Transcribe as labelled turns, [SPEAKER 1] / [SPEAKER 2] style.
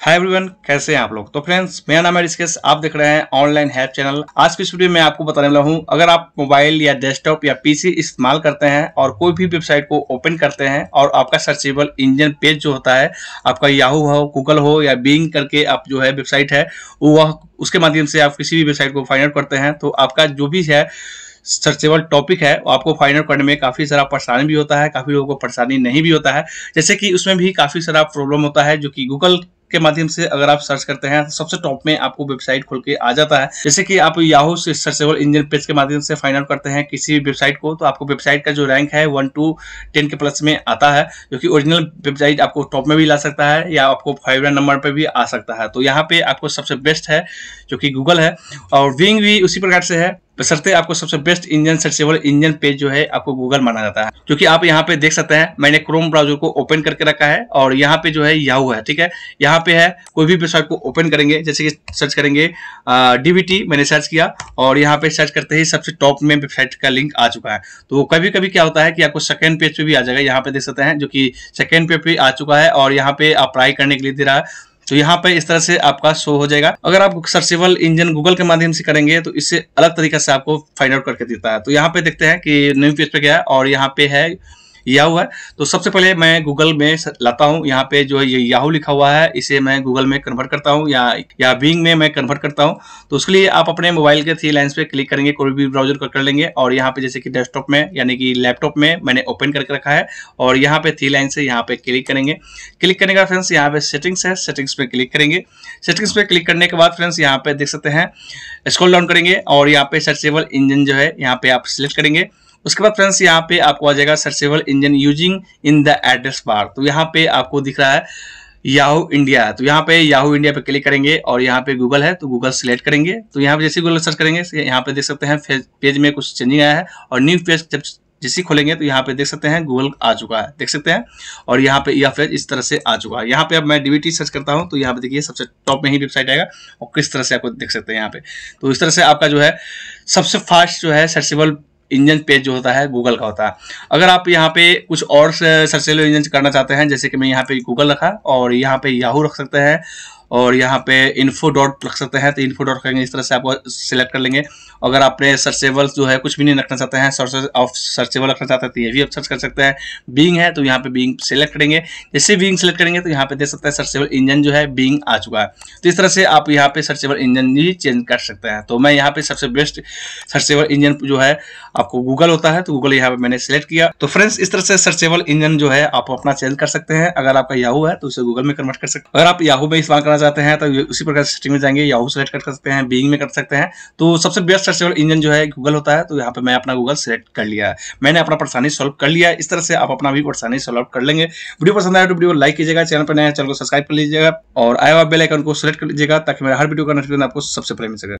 [SPEAKER 1] hi everyone कैसे हैं आप लोग तो फ्रेंड्स मेरा नाम है ऋषिकेश आप देख रहे हैं ऑनलाइन हेल्प चैनल आज की इस वीडियो में आपको बताने वाला हूं अगर आप मोबाइल या डेस्कटॉप या पीसी इस्तेमाल करते हैं और कोई भी वेबसाइट को ओपन करते हैं और आपका सर्चेबल इंजन पेज जो होता है आपका याहू हो गूगल हो या बींग करके आप जो है वेबसाइट है वह उसके माध्यम से आप किसी भी वेबसाइट को फाइंड आउट करते हैं तो आपका जो भी है सर्चेबल टॉपिक है वो आपको फाइंड आउट करने में काफ़ी सारा परेशानी भी होता है काफ़ी लोगों को परेशानी नहीं भी होता है जैसे कि उसमें भी काफ़ी सारा प्रॉब्लम होता है जो कि गूगल के माध्यम से अगर आप सर्च करते हैं तो सबसे टॉप में आपको वेबसाइट खोल के आ जाता है जैसे कि आप याहू से सर्चेबल इंजन पेज के माध्यम से फाइंड आउट करते हैं किसी भी वेबसाइट को तो आपको वेबसाइट का जो रैंक है वन टू टेन के प्लस में आता है जो कि ओरिजिनल वेबसाइट आपको टॉप में भी ला सकता है या आपको फाइव नंबर पर भी आ सकता है तो यहाँ पे आपको सबसे बेस्ट है जो कि गूगल है और विंग भी उसी प्रकार से है बसरते तो तो आपको सबसे best engine searchable engine page जो है आपको गूगल माना जाता है क्योंकि आप यहाँ पे देख सकते हैं मैंने क्रोम ब्राउजर को ओपन करके रखा है और यहाँ पे जो है याहू है ठीक है यहाँ पे है कोई भी वेबसाइट को ओपन करेंगे जैसे कि सर्च करेंगे डीबीटी मैंने सर्च किया और यहाँ पे सर्च करते ही सबसे टॉप में वेबसाइट का लिंक आ चुका है तो कभी कभी क्या होता है कि आपको सेकेंड पेज पे भी आ जाएगा यहाँ पे देख सकते हैं जो कि सेकेंड पेज पे आ चुका है और यहाँ पे अप्लाई करने के लिए दे रहा है तो यहाँ पे इस तरह से आपका शो हो जाएगा अगर आप सर्चेबल इंजन गूगल के माध्यम से करेंगे तो इससे अलग तरीके से आपको फाइंड आउट करके देता है तो यहाँ पे देखते हैं कि न्यू पेज पे क्या है और यहाँ पे है याहू है तो सबसे पहले मैं गूगल में लाता हूँ यहाँ पे जो है ये याहू लिखा हुआ है इसे मैं गूगल में कन्वर्ट करता हूँ या या बिंग में मैं कन्वर्ट करता हूँ तो उसके लिए आप अपने मोबाइल के थ्री लाइन्स पे क्लिक करेंगे कोई भी ब्राउजर कर, कर लेंगे और यहाँ पे जैसे कि डेस्कटॉप में यानी कि लैपटॉप में मैंने ओपन करके रखा है और यहाँ पे थ्री लाइन से यहाँ पे क्लिक करेंगे क्लिक करने का फ्रेंड्स यहाँ पे सेटिंग्स है सेटिंग्स पे क्लिक करेंगे सेटिंग्स पे क्लिक करने के बाद फ्रेंड्स यहाँ पे देख सकते हैं स्क्रॉल डाउन करेंगे और यहाँ पे सर्चेबल इंजन जो है यहाँ पे आप सिलेक्ट करेंगे उसके बाद फ्रेंड्स यहाँ पे आपको आ जाएगा searchable engine using in the address bar तो यहाँ पे आपको दिख रहा है याहू इंडिया है तो यहाँ पे याहू इंडिया पे क्लिक करेंगे और यहाँ पे गूगल है तो गूगल सिलेक्ट करेंगे तो यहाँ पे जैसे गूगल सर्च करेंगे यहाँ पे देख सकते हैं पेज में कुछ चेंजिंग आया है और न्यू पेज जब जैसे खोलेंगे तो यहाँ पे देख सकते हैं गूगल आ चुका है देख सकते हैं और यहाँ पे यह पेज इस तरह से आ चुका है यहाँ पे अब मैं डीबीटी सर्च करता हूँ तो यहाँ पे देखिए सबसे टॉप में ही वेबसाइट आएगा और किस तरह से आपको देख सकते हैं यहाँ पे तो इस तरह से आपका जो है सबसे फास्ट जो है सर्चेबल इंजन पेज जो होता है गूगल का होता है अगर आप यहाँ पे कुछ और सर्च इंजन करना चाहते हैं जैसे कि मैं यहाँ पे गूगल रखा और यहाँ पे याहू रख सकते हैं और यहाँ पे इन्फो डॉट रख सकते हैं तो इन्फो डॉट करेंगे इस तरह से आपको सिलेक्ट कर लेंगे अगर आपने सर्चेबल जो है कुछ भी नहीं रखना चाहते हैं सोर्सेज ऑफ सर्चेबल रखना चाहते हैं तो ये भी आप सर्च कर सकते हैं बींग है तो यहाँ पे बींग सेलेक्ट करेंगे जैसे बींग सेलेक्ट करेंगे तो यहाँ पे देख सकते हैं सर्चेबल इंजन जो है बींग आ चुका है तो इस तरह से आप यहाँ पे सर्चेबल इंजन भी चेंज कर सकते हैं तो मैं यहाँ पे सबसे बेस्ट सर्चेबल इंजन जो है आपको गूगल होता है तो गूगल यहाँ पे मैंने सेलेक्ट किया तो फ्रेंड्स इस तरह से सर्चेबल इंजन जो है आप अपना चेंज कर सकते हैं अगर आपका याहू है तो उसे गूगल में कन्वर्ट कर सकते हैं अगर आप याहू में इस्तेमाल करना करना चाहते हैं तो उसी प्रकार से सेटिंग में जाएंगे याहू सेलेक्ट कर सकते हैं बींग में कर सकते हैं तो सबसे बेस्ट सर्च इंजन जो है गूगल होता है तो यहाँ पर मैं अपना गूगल सेलेक्ट कर लिया मैंने अपना परेशानी सॉल्व कर लिया इस तरह से आप अपना भी परेशानी सॉल्व कर लेंगे वीडियो पसंद आया तो वीडियो लाइक कीजिएगा चैनल पर नया चैनल को सब्सक्राइब कर लीजिएगा और आया हुआ बेलाइकन को सेलेक्ट कर लीजिएगा ताकि मेरा हर वीडियो का नोटिफिकेशन आपको सबसे पहले मिल सके